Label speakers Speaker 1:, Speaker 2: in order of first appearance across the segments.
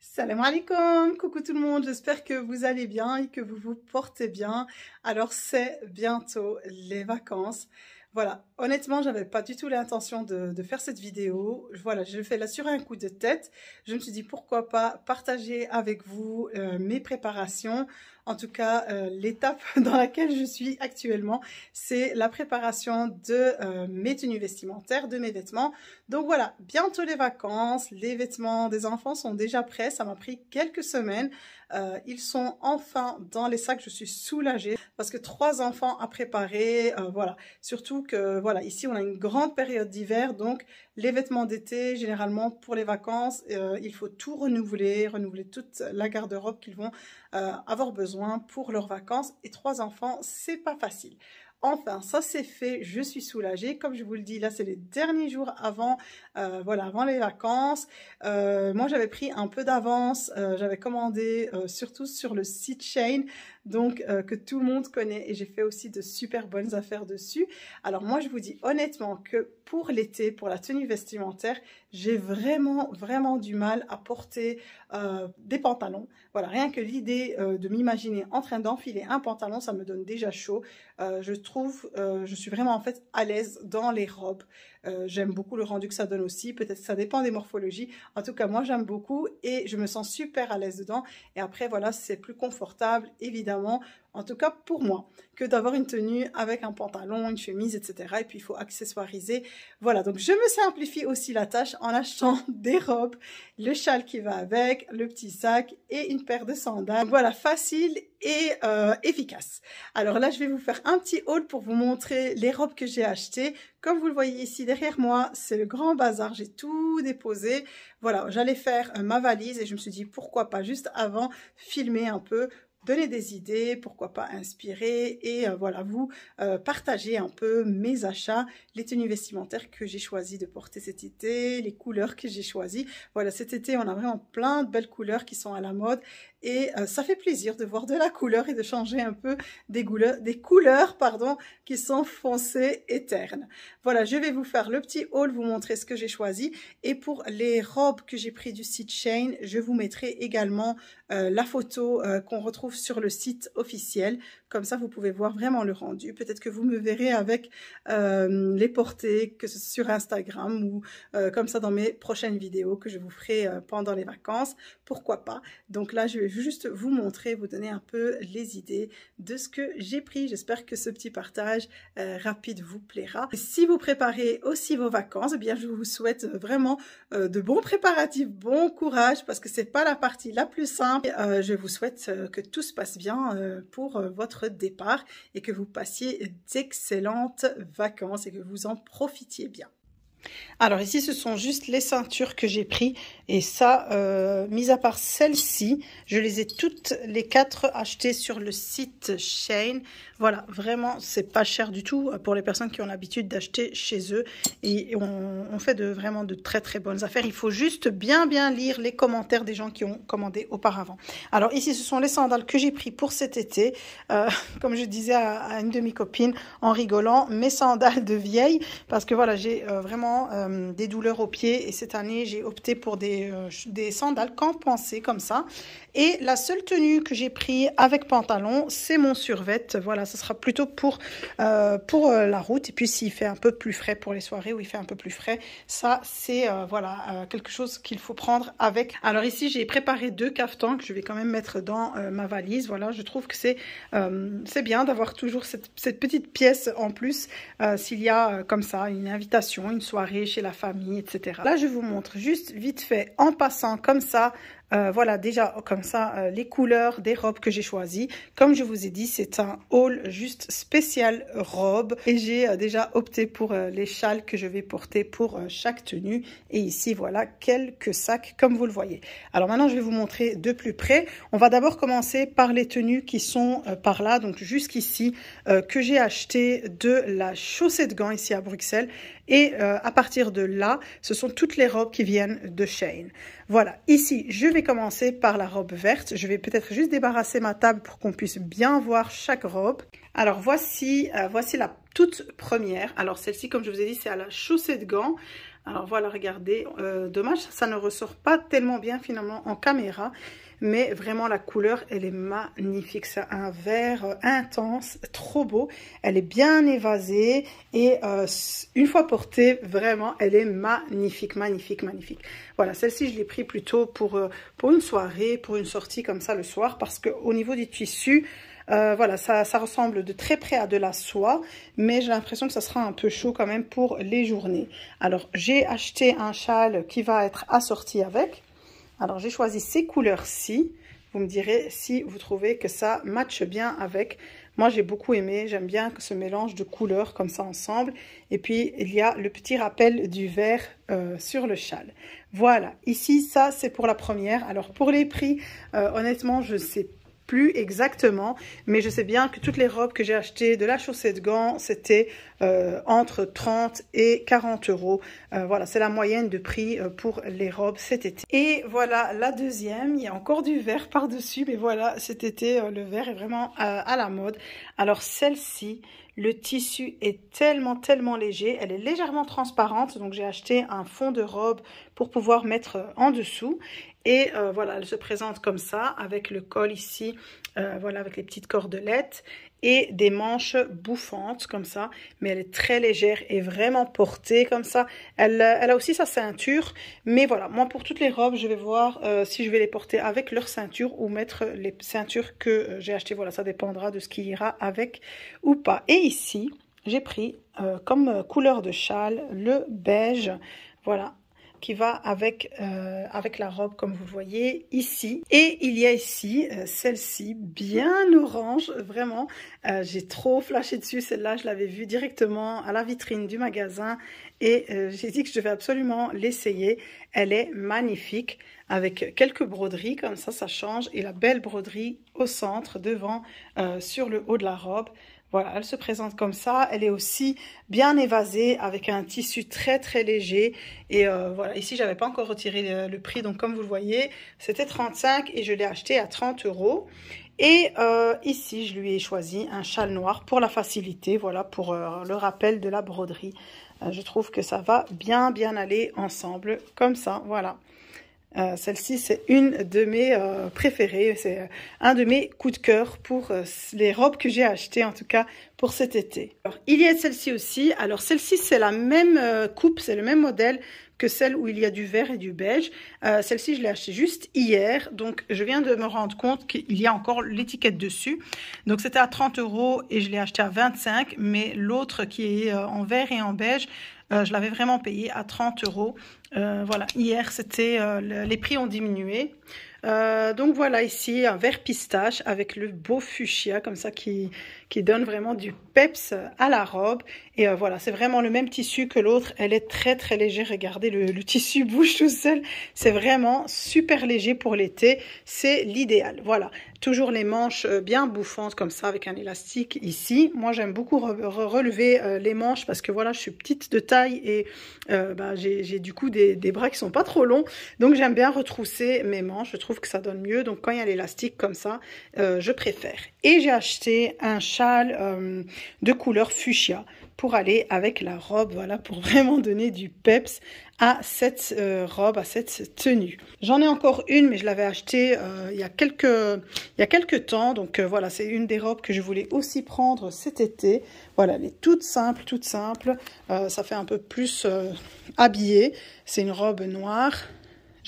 Speaker 1: Salam alaikum, coucou tout le monde, j'espère que vous allez bien et que vous vous portez bien. Alors c'est bientôt les vacances. Voilà, honnêtement, j'avais pas du tout l'intention de, faire cette vidéo. Voilà, je fais là sur un coup de tête. Je me suis dit pourquoi pas partager avec vous euh, mes préparations en tout cas, euh, l'étape dans laquelle je suis actuellement, c'est la préparation de euh, mes tenues vestimentaires, de mes vêtements. Donc voilà, bientôt les vacances, les vêtements des enfants sont déjà prêts. Ça m'a pris quelques semaines. Euh, ils sont enfin dans les sacs. Je suis soulagée parce que trois enfants à préparer, voilà. Surtout que voilà, ici on a une grande période d'hiver, donc les vêtements d'été, généralement pour les vacances, il faut tout renouveler, renouveler toute la garde-robe qu'ils vont avoir besoin pour leurs vacances et trois enfants, c'est pas facile. Enfin, ça c'est fait, je suis soulagée. Comme je vous le dis, là c'est les derniers jours avant, euh, voilà, avant les vacances. Euh, moi j'avais pris un peu d'avance, euh, j'avais commandé surtout sur le site chain donc euh, que tout le monde connaît et j'ai fait aussi de super bonnes affaires dessus. Alors moi, je vous dis honnêtement que pour l'été, pour la tenue vestimentaire, j'ai vraiment, vraiment du mal à porter euh, des pantalons. Voilà, rien que l'idée euh, de m'imaginer en train d'enfiler un pantalon, ça me donne déjà chaud. je trouve, je suis vraiment en fait à l'aise dans les robes. Euh, j'aime beaucoup le rendu que ça donne aussi. Peut-être ça dépend des morphologies. En tout cas, moi, j'aime beaucoup et je me sens super à l'aise dedans. Et après, voilà, c'est plus confortable, évidemment en tout cas pour moi, que d'avoir une tenue avec un pantalon, une chemise, etc. Et puis il faut accessoiriser. Voilà, donc je me simplifie aussi la tâche en achetant des robes, le châle qui va avec, le petit sac et une paire de sandales. voilà, facile et euh, efficace. Alors là, je vais vous faire un petit haul pour vous montrer les robes que j'ai achetées. Comme vous le voyez ici derrière moi, c'est le grand bazar. J'ai tout déposé. Voilà, j'allais faire euh, ma valise et je me suis dit pourquoi pas juste avant filmer un peu donner des idées, pourquoi pas inspirer et euh, voilà, vous euh, partagez un peu mes achats, les tenues vestimentaires que j'ai choisi de porter cet été, les couleurs que j'ai choisies. Voilà, cet été, on a vraiment plein de belles couleurs qui sont à la mode et euh, ça fait plaisir de voir de la couleur et de changer un peu des, couleurs, des couleurs pardon, qui sont foncées et ternes. Voilà, je vais vous faire le petit haul, vous montrer ce que j'ai choisi. Et pour les robes que j'ai pris du site chain, je vous mettrai également euh, la photo euh, qu'on retrouve sur le site officiel. Comme ça, vous pouvez voir vraiment le rendu. Peut-être que vous me verrez avec les portées que sur Instagram ou comme ça dans mes prochaines vidéos que je vous ferai pendant les vacances. Pourquoi pas Donc là, je vais juste vous montrer, vous donner un peu les idées de ce que j'ai pris. J'espère que ce petit partage euh, rapide vous plaira. si vous préparez aussi vos vacances, eh bien je vous souhaite vraiment euh, de bons préparatifs, bon courage parce que c'est pas la partie la plus simple. Euh, je vous souhaite que tout se passe bien pour votre départ et que vous passiez d'excellentes vacances et que vous en profitiez bien. Alors ici, ce sont juste les ceintures que j'ai pris Et ça, euh, mis à part celle-ci, je les ai toutes les quatre achetées sur le site Shane. Voilà, vraiment, c'est pas cher du tout pour les personnes qui ont l'habitude d'acheter chez eux. Et on, fait de, vraiment de très très bonnes affaires. Il faut juste bien bien lire les commentaires des gens qui ont commandé auparavant. Alors ici, ce sont les sandales que j'ai pris pour cet été. Euh, comme je disais à, une de mes copines en rigolant, mes sandales de vieille. Parce que voilà, j'ai euh, vraiment euh, des douleurs aux pieds. Et cette année, j'ai opté pour des, euh, des sandales compensées comme ça. Et la seule tenue que j'ai pris avec pantalon, c'est mon survêt. Voilà, ce sera plutôt pour, euh, pour la route. Et puis, s'il fait un peu plus frais pour les soirées où il fait un peu plus frais, ça, c'est voilà quelque chose qu'il faut prendre avec. Alors ici, j'ai préparé deux cafetans que je vais quand même mettre dans ma valise. Voilà, je trouve que c'est c'est bien d'avoir toujours cette, petite pièce en plus s'il y a comme ça une invitation, une soirée chez la famille, etc. Là, je vous montre juste vite fait, en passant comme ça, euh, voilà, déjà comme ça, euh, les couleurs des robes que j'ai choisies. Comme je vous ai dit, c'est un haul juste spécial robe. Et j'ai euh, déjà opté pour les châles que je vais porter pour chaque tenue. Et ici, voilà, quelques sacs, comme vous le voyez. Alors maintenant, je vais vous montrer de plus près. On va d'abord commencer par les tenues qui sont par là, donc jusqu'ici, que j'ai acheté de la chaussée de gants ici à Bruxelles. Et euh, à partir de là, ce sont toutes les robes qui viennent de Shane. Voilà, ici, je vais commencer par la robe verte. Je vais peut-être juste débarrasser ma table pour qu'on puisse bien voir chaque robe. Alors voici, euh, voici la toute première. Alors celle-ci, comme je vous ai dit, c'est à la chaussée de gants. Alors voilà, regardez, euh, dommage, ça ne ressort pas tellement bien finalement en caméra mais vraiment la couleur, elle est magnifique. C'est un vert euh, intense, trop beau. Elle est bien évasée et euh, une fois portée, vraiment, elle est magnifique, magnifique, magnifique. Voilà, celle-ci, je l'ai pris plutôt pour, euh, pour une soirée, pour une sortie comme ça le soir, parce au niveau du tissu, voilà, ça, ça, ressemble de très près à de la soie, mais j'ai l'impression que ça sera un peu chaud quand même pour les journées. Alors, j'ai acheté un châle qui va être assorti avec. Alors, j'ai choisi ces couleurs-ci. Vous me direz si vous trouvez que ça matche bien avec. Moi, j'ai beaucoup aimé. J'aime bien ce mélange de couleurs comme ça ensemble. Et puis, il y a le petit rappel du vert euh, sur le châle. Voilà. Ici, ça, c'est pour la première. Alors, pour les prix, euh, honnêtement, je ne sais pas plus exactement, mais je sais bien que toutes les robes que j'ai achetées de la chaussée de gants, c'était euh, entre 30 et 40 euros. Euh, voilà, c'est la moyenne de prix euh, pour les robes cet été. Et voilà la deuxième, il y a encore du vert par-dessus, mais voilà, cet été, le vert est vraiment à, à la mode. Alors celle-ci, le tissu est tellement, tellement léger. Elle est légèrement transparente, donc j'ai acheté un fond de robe pour pouvoir mettre en dessous. Et euh, voilà, elle se présente comme ça, avec le col ici, euh, voilà, avec les petites cordelettes et des manches bouffantes comme ça, mais elle est très légère et vraiment portée comme ça. Elle, euh, elle a aussi sa ceinture, mais voilà, moi pour toutes les robes, je vais voir si je vais les porter avec leur ceinture ou mettre les ceintures que j'ai achetées. Voilà, ça dépendra de ce qui ira avec ou pas. Et ici, j'ai pris comme couleur de châle le beige. Voilà, qui va avec, euh, avec la robe comme vous voyez ici. Et il y a ici euh, celle-ci bien orange, vraiment. Euh, j'ai trop flashé dessus, celle-là je l'avais vue directement à la vitrine du magasin et j'ai dit que je devais absolument l'essayer. Elle est magnifique avec quelques broderies comme ça, ça change et la belle broderie au centre devant sur le haut de la robe. Voilà, elle se présente comme ça. Elle est aussi bien évasée avec un tissu très très léger. Et euh, voilà, ici j'avais pas encore retiré le, prix, donc comme vous le voyez, c'était 35 et je l'ai acheté à 30 euros. Et euh, ici, je lui ai choisi un châle noir pour la facilité, voilà, pour euh, le rappel de la broderie. je trouve que ça va bien bien aller ensemble, comme ça, voilà. Euh, celle-ci, c'est une de mes euh, préférées. C'est euh, un de mes coups de cœur pour les robes que j'ai achetées, en tout cas pour cet été. il y a celle-ci aussi. Alors, celle-ci, c'est la même coupe, c'est le même modèle que celle où il y a du vert et du beige. celle-ci, je l'ai achetée juste hier. Donc, je viens de me rendre compte qu'il y a encore l'étiquette dessus. Donc, c'était à 30 euros et je l'ai achetée à 25. Mais l'autre qui est en vert et en beige, euh, je l'avais vraiment payé à 30 euros. Euh, voilà, hier, c'était euh, les prix ont diminué. donc voilà ici un vert pistache avec le beau fuchsia comme ça qui, qui donne vraiment du peps à la robe. Et euh, voilà, c'est vraiment le même tissu que l'autre. Elle est très très légère. Regardez, le, le tissu bouge tout seul. C'est vraiment super léger pour l'été. C'est l'idéal. Voilà, toujours les manches euh, bien bouffantes comme ça avec un élastique ici. Moi, j'aime beaucoup relever euh, les manches parce que voilà, je suis petite de taille et bah, j'ai du coup des, des, bras qui sont pas trop longs. Donc, j'aime bien retrousser mes manches. Je trouve que ça donne mieux. Donc, quand il y a l'élastique comme ça, je préfère. Et j'ai acheté un euh, de couleur fuchsia pour aller avec la robe, voilà, pour vraiment donner du peps à cette euh, robe, à cette tenue. J'en ai encore une, mais je l'avais achetée euh, il, y a quelques, il y a quelques temps. Donc voilà, c'est une des robes que je voulais aussi prendre cet été. Voilà, elle est toute simple, toute simple. ça fait un peu plus habillé C'est une robe noire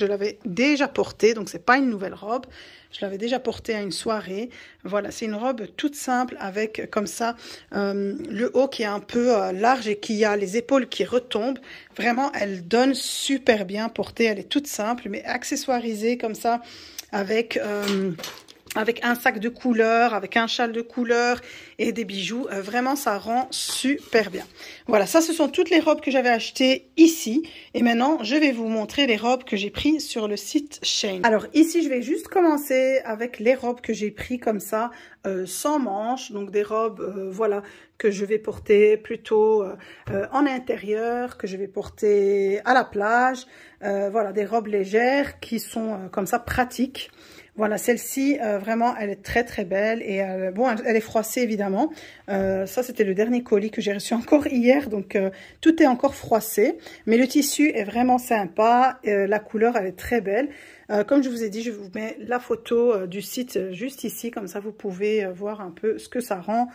Speaker 1: je l'avais déjà portée, donc c'est pas une nouvelle robe. Je l'avais déjà portée à une soirée. Voilà, c'est une robe toute simple avec comme ça euh, le haut qui est un peu euh, large et qui a les épaules qui retombent. Vraiment, elle donne super bien portée. Elle est toute simple mais accessoirisée comme ça avec euh, avec un sac de couleur, avec un châle de couleur et des bijoux. Euh, vraiment, ça rend super bien. Voilà, ça, ce sont toutes les robes que j'avais achetées ici. Et maintenant, je vais vous montrer les robes que j'ai prises sur le site Shane. Alors ici, je vais juste commencer avec les robes que j'ai prises comme ça, euh, sans manches. Donc des robes, euh, voilà, que je vais porter plutôt en intérieur, que je vais porter à la plage. voilà, des robes légères qui sont comme ça pratiques. Voilà, celle-ci, euh, vraiment, elle est très très belle. Et euh, elle, bon, elle, est froissée évidemment. Euh, ça, c'était le dernier colis que j'ai reçu encore hier. Donc, tout est encore froissé. Mais le tissu est vraiment sympa. la couleur, elle est très belle. Euh, comme je vous ai dit, je vous mets la photo euh, du site euh, juste ici, comme ça vous pouvez voir un peu ce que ça rend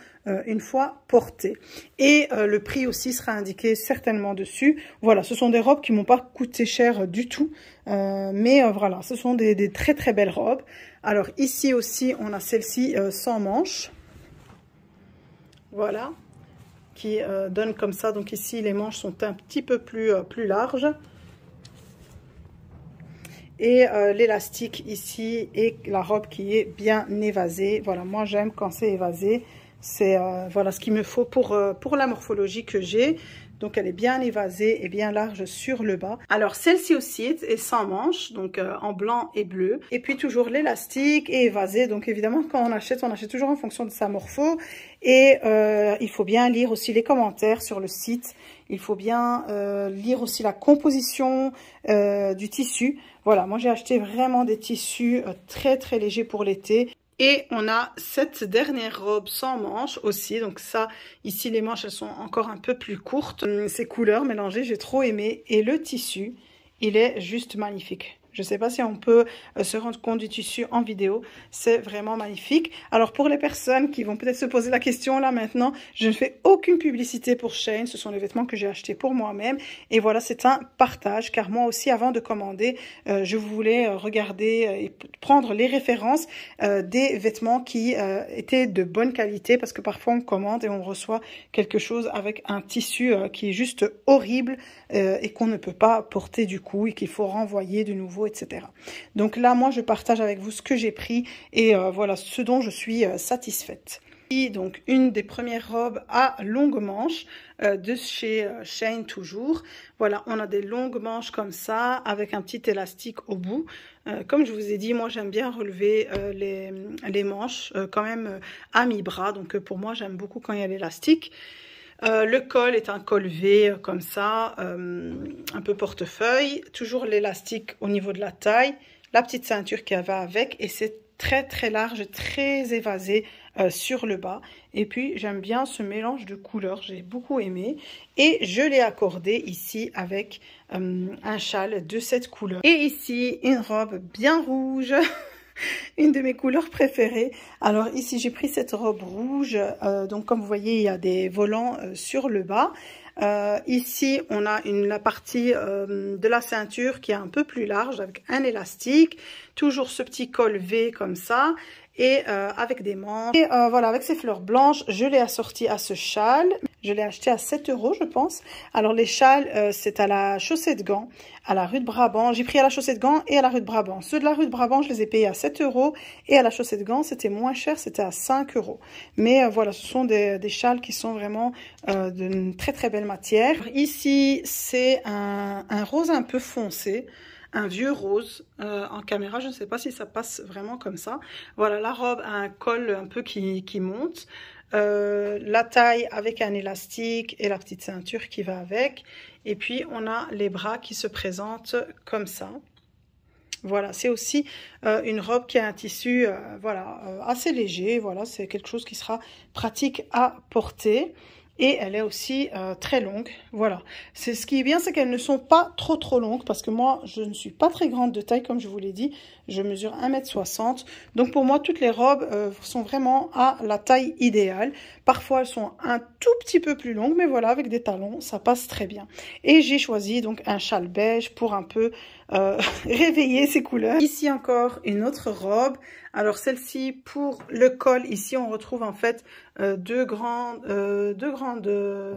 Speaker 1: une fois porté. Et le prix aussi sera indiqué certainement dessus. Voilà, ce sont des robes qui m'ont pas coûté cher du tout, mais voilà, ce sont des, très très belles robes. Alors ici aussi, on a celle-ci sans manches. Voilà, qui donne comme ça. Donc ici, les manches sont un petit peu plus, plus larges et euh, l'élastique ici et la robe qui est bien évasée. Voilà, moi j'aime quand c'est évasé. C'est euh, voilà ce qu'il me faut pour, euh, pour la morphologie que j'ai. Donc elle est bien évasée et bien large sur le bas. Alors celle-ci aussi est sans manches, donc euh, en blanc et bleu. Et puis toujours l'élastique est évasé. Donc évidemment quand on achète, on achète toujours en fonction de sa morpho. Et euh, il faut bien lire aussi les commentaires sur le site. Il faut bien euh, lire aussi la composition du tissu. Voilà, moi j'ai acheté vraiment des tissus très très légers pour l'été. Et on a cette dernière robe sans manches aussi. Donc ça, ici, les manches, elles sont encore un peu plus courtes. Hum, ces couleurs mélangées, j'ai trop aimé. Et le tissu, il est juste magnifique. Je ne sais pas si on peut euh, se rendre compte du tissu en vidéo. C'est vraiment magnifique. Alors pour les personnes qui vont peut-être se poser la question là maintenant, je ne fais aucune publicité pour Shane. Ce sont les vêtements que j'ai achetés pour moi-même. Et voilà, c'est un partage car moi aussi, avant de commander, euh, je voulais euh, regarder et prendre les références des vêtements qui étaient de bonne qualité parce que parfois on commande et on reçoit quelque chose avec un tissu qui est juste horrible. Euh, et qu'on ne peut pas porter du coup et qu'il faut renvoyer de nouveau, etc. Donc là, moi, je partage avec vous ce que j'ai pris et euh, voilà ce dont je suis euh, satisfaite. donc une des premières robes à longues manches de chez Shane toujours. Voilà, on a des longues manches comme ça avec un petit élastique au bout. comme je vous ai dit, moi j'aime bien relever les, les, manches quand même à mi-bras. Donc pour moi j'aime beaucoup quand il y a l'élastique. Euh, le col est un col V euh, comme ça, euh, un peu portefeuille. Toujours l'élastique au niveau de la taille. La petite ceinture qui va avec. Et c'est très très large, très évasé sur le bas. Et puis j'aime bien ce mélange de couleurs, j'ai beaucoup aimé. Et je l'ai accordé ici avec un châle de cette couleur. Et ici une robe bien rouge une de mes couleurs préférées. Alors ici, j'ai pris cette robe rouge. Euh, donc comme vous voyez, il y a des volants euh, sur le bas. Euh, ici, on a la partie de la ceinture qui est un peu plus large avec un élastique. Toujours ce petit col V comme ça et avec des manches. Et voilà, avec ces fleurs blanches, je l'ai assorti à ce châle, je l'ai acheté à 7 euros, je pense. Alors, les châles, euh, c'est à la chaussée de Gand, à la rue de Brabant. J'ai pris à la chaussée de Gand et à la rue de Brabant. Ceux de la rue de Brabant, je les ai payés à 7 euros. Et à la chaussée de Gand, c'était moins cher, c'était à 5 euros. Mais euh, voilà, ce sont des, châles qui sont vraiment euh, d'une très, très belle matière. Ici, c'est un rose un peu foncé un vieux rose euh, en caméra. Je ne sais pas si ça passe vraiment comme ça. Voilà, la robe a un col un peu qui, monte. Euh, la taille avec un élastique et la petite ceinture qui va avec. Et puis, on a les bras qui se présentent comme ça. Voilà, c'est aussi euh, une robe qui a un tissu voilà, assez léger. Voilà, c'est quelque chose qui sera pratique à porter et elle est aussi euh, très longue. Voilà. C'est ce qui est bien, c'est qu'elles ne sont pas trop trop longues parce que moi, je ne suis pas très grande de taille comme je vous l'ai dit. Je mesure 1m60. Donc pour moi, toutes les robes euh, sont vraiment à la taille idéale. Parfois, elles sont un tout petit peu plus longues, mais voilà, avec des talons, ça passe très bien. Et j'ai choisi donc un châle beige pour un peu euh, réveiller ces couleurs. Ici encore, une autre robe. Alors celle-ci, pour le col, ici, on retrouve en fait euh, deux, grandes, euh, deux grandes euh,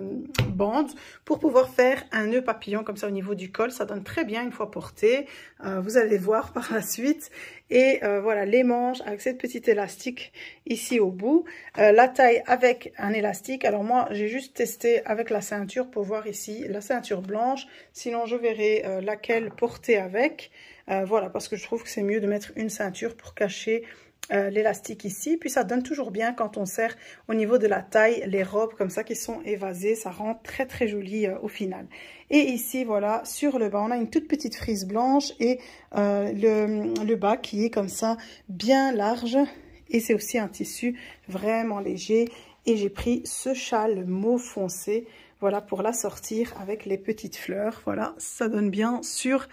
Speaker 1: bandes pour pouvoir faire un nœud papillon comme ça au niveau du col. Ça donne très bien une fois porté. vous allez voir par la suite. Et voilà, les manches avec cette petite élastique ici au bout. la taille avec un élastique. Alors moi, j'ai juste testé avec la ceinture pour voir ici la ceinture blanche. Sinon, je verrai laquelle porter avec. voilà, parce que je trouve que c'est mieux de mettre une ceinture pour cacher euh, l'élastique ici. Puis ça donne toujours bien quand on serre au niveau de la taille les robes comme ça qui sont évasées. Ça rend très très joli euh, au final. Et ici voilà sur le bas on a une toute petite frise blanche et euh, le, le bas qui est comme ça bien large. Et c'est aussi un tissu vraiment léger. Et j'ai pris ce châle mauve foncé voilà pour la sortir avec les petites fleurs. Voilà, ça donne bien sur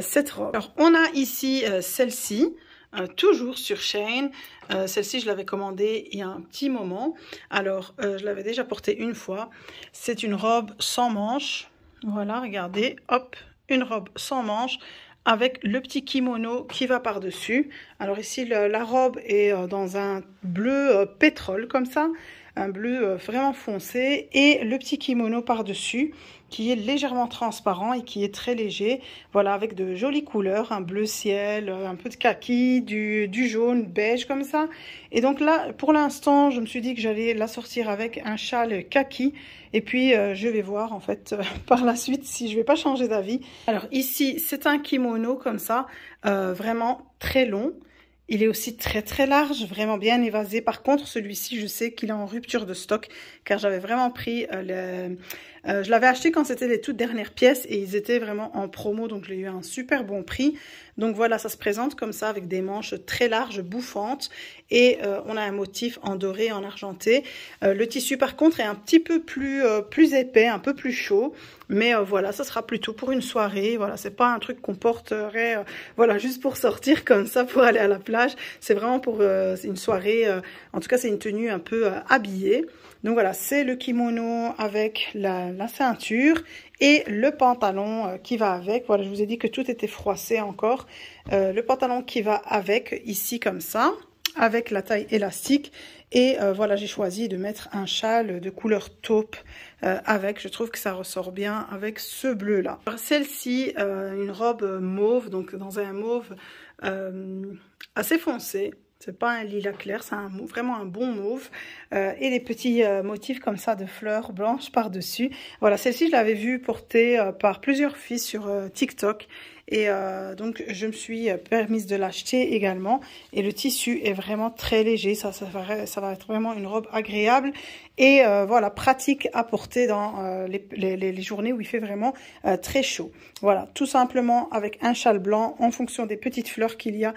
Speaker 1: cette robe. Alors, on a ici celle-ci euh, toujours sur chaîne. Euh, celle-ci, je l'avais commandée il y a un petit moment. Alors, euh, je l'avais déjà portée une fois. C'est une robe sans manches. Voilà, regardez, hop, une robe sans manches avec le petit kimono qui va par-dessus. Alors ici, la robe est dans un bleu pétrole comme ça, un bleu vraiment foncé, et le petit kimono par-dessus qui est légèrement transparent et qui est très léger. Voilà, avec de jolies couleurs, un bleu ciel, euh, un peu de kaki, du, jaune, beige comme ça. Et donc là, pour l'instant, je me suis dit que j'allais la sortir avec un châle kaki. Et puis, euh, je vais voir en fait euh, par la suite si je ne vais pas changer d'avis. Alors ici, c'est un kimono comme ça, vraiment très long. Il est aussi très très large, vraiment bien évasé. Par contre, celui-ci, je sais qu'il est en rupture de stock car j'avais vraiment pris le, euh, je l'avais acheté quand c'était les toutes dernières pièces et ils étaient vraiment en promo, donc j'ai eu un super bon prix. Donc voilà, ça se présente comme ça avec des manches très larges, bouffantes et euh, on a un motif en doré, en argenté. Euh, le tissu par contre est un petit peu plus, plus épais, un peu plus chaud. Mais voilà, ça sera plutôt pour une soirée. Voilà, c'est pas un truc qu'on porterait, voilà, juste pour sortir comme ça, pour aller à la plage. C'est vraiment pour une soirée. en tout cas, c'est une tenue un peu habillée. Donc voilà, c'est le kimono avec la la ceinture et le pantalon euh, qui va avec. Voilà, je vous ai dit que tout était froissé encore. Euh, le pantalon qui va avec, ici comme ça, avec la taille élastique. Et euh, voilà, j'ai choisi de mettre un châle de couleur taupe avec. Je trouve que ça ressort bien avec ce bleu-là. Celle-ci, une robe mauve, donc dans un mauve assez foncé c'est pas un lilas clair, c'est un, vraiment un bon mauve. Euh, et des petits euh, motifs comme ça de fleurs blanches par-dessus. Voilà, celle-ci, je l'avais vue portée euh, par plusieurs filles sur TikTok. Et euh, donc, je me suis permise de l'acheter également. Et le tissu est vraiment très léger. Ça, va, être vraiment une robe agréable et euh, voilà, pratique à porter dans euh, les, les, journées où il fait vraiment très chaud. Voilà, tout simplement avec un châle blanc en fonction des petites fleurs qu'il y a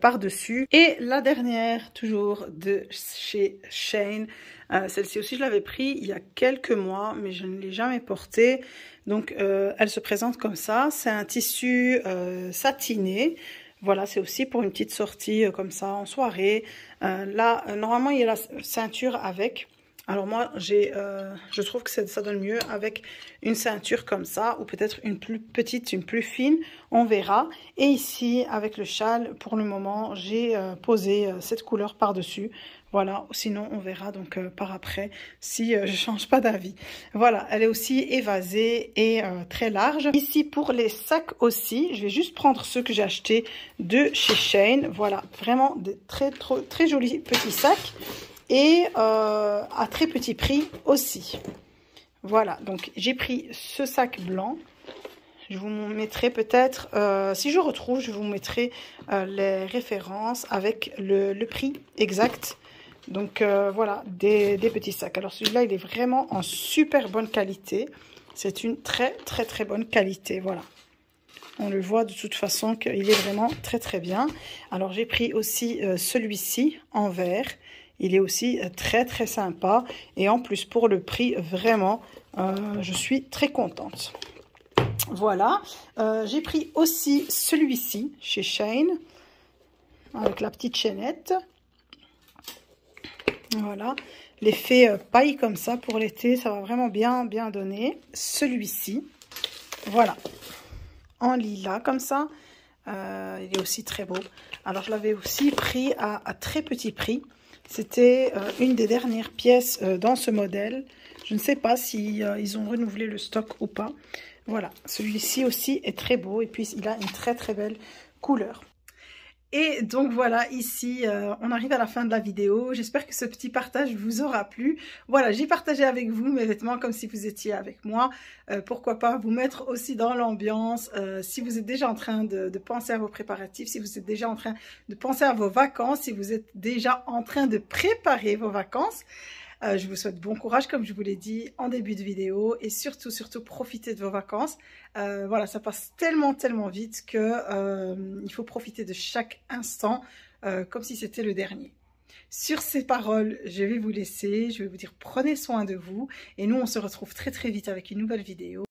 Speaker 1: par-dessus. Et la dernière, toujours de chez Shane. Euh, celle-ci aussi, je l'avais pris il y a quelques mois, mais je ne l'ai jamais portée. Donc, euh, elle se présente comme ça. C'est un tissu euh, satiné. Voilà, c'est aussi pour une petite sortie comme ça, en soirée. là, normalement, il y a la ceinture avec. Alors moi, je trouve que ça donne mieux avec une ceinture comme ça, ou peut-être une plus petite, une plus fine, on verra. Et ici, avec le châle, pour le moment, j'ai posé cette couleur par-dessus. Voilà, sinon on verra donc euh, par après si je euh, je change pas d'avis. Voilà, elle est aussi évasée et euh, très large. Ici pour les sacs aussi, je vais juste prendre ceux que j'ai achetés de chez Shane. Voilà, vraiment des très, très, jolis petits sacs et à très petit prix aussi. Voilà, donc j'ai pris ce sac blanc. Je vous mettrai peut-être, si je retrouve, je vous mettrai les références avec le prix exact donc euh, voilà, des, petits sacs. Alors celui-là, il est vraiment en super bonne qualité. C'est une très très très bonne qualité, voilà. On le voit de toute façon qu'il est vraiment très très bien. Alors j'ai pris aussi euh, celui-ci en vert. Il est aussi euh, très très sympa. Et en plus pour le prix, vraiment, je suis très contente. Voilà. j'ai pris aussi celui-ci chez Shane. Avec la petite chaînette. Voilà, l'effet euh, paille comme ça pour l'été, ça va vraiment bien, bien donner. Celui-ci, voilà, en lilas comme ça. Euh, il est aussi très beau. Alors, je l'avais aussi pris à, très petit prix. C'était euh, une des dernières pièces dans ce modèle. Je ne sais pas si ils ont renouvelé le stock ou pas. Voilà, celui-ci aussi est très beau. Et puis, il a une très, très belle couleur. Et donc voilà, ici, euh, on arrive à la fin de la vidéo. J'espère que ce petit partage vous aura plu. Voilà, j'ai partagé avec vous mes vêtements comme si vous étiez avec moi. Euh, pourquoi pas vous mettre aussi dans l'ambiance. Euh, si vous êtes déjà en train de, penser à vos préparatifs, si vous êtes déjà en train de penser à vos vacances, si vous êtes déjà en train de préparer vos vacances, euh, je vous souhaite bon courage, comme je vous l'ai dit en début de vidéo, et surtout, surtout, profitez de vos vacances. Euh, voilà, ça passe tellement, tellement vite que euh, il faut profiter de chaque instant comme si c'était le dernier. Sur ces paroles, je vais vous laisser, je vais vous dire prenez soin de vous, et nous, on se retrouve très, très vite avec une nouvelle vidéo.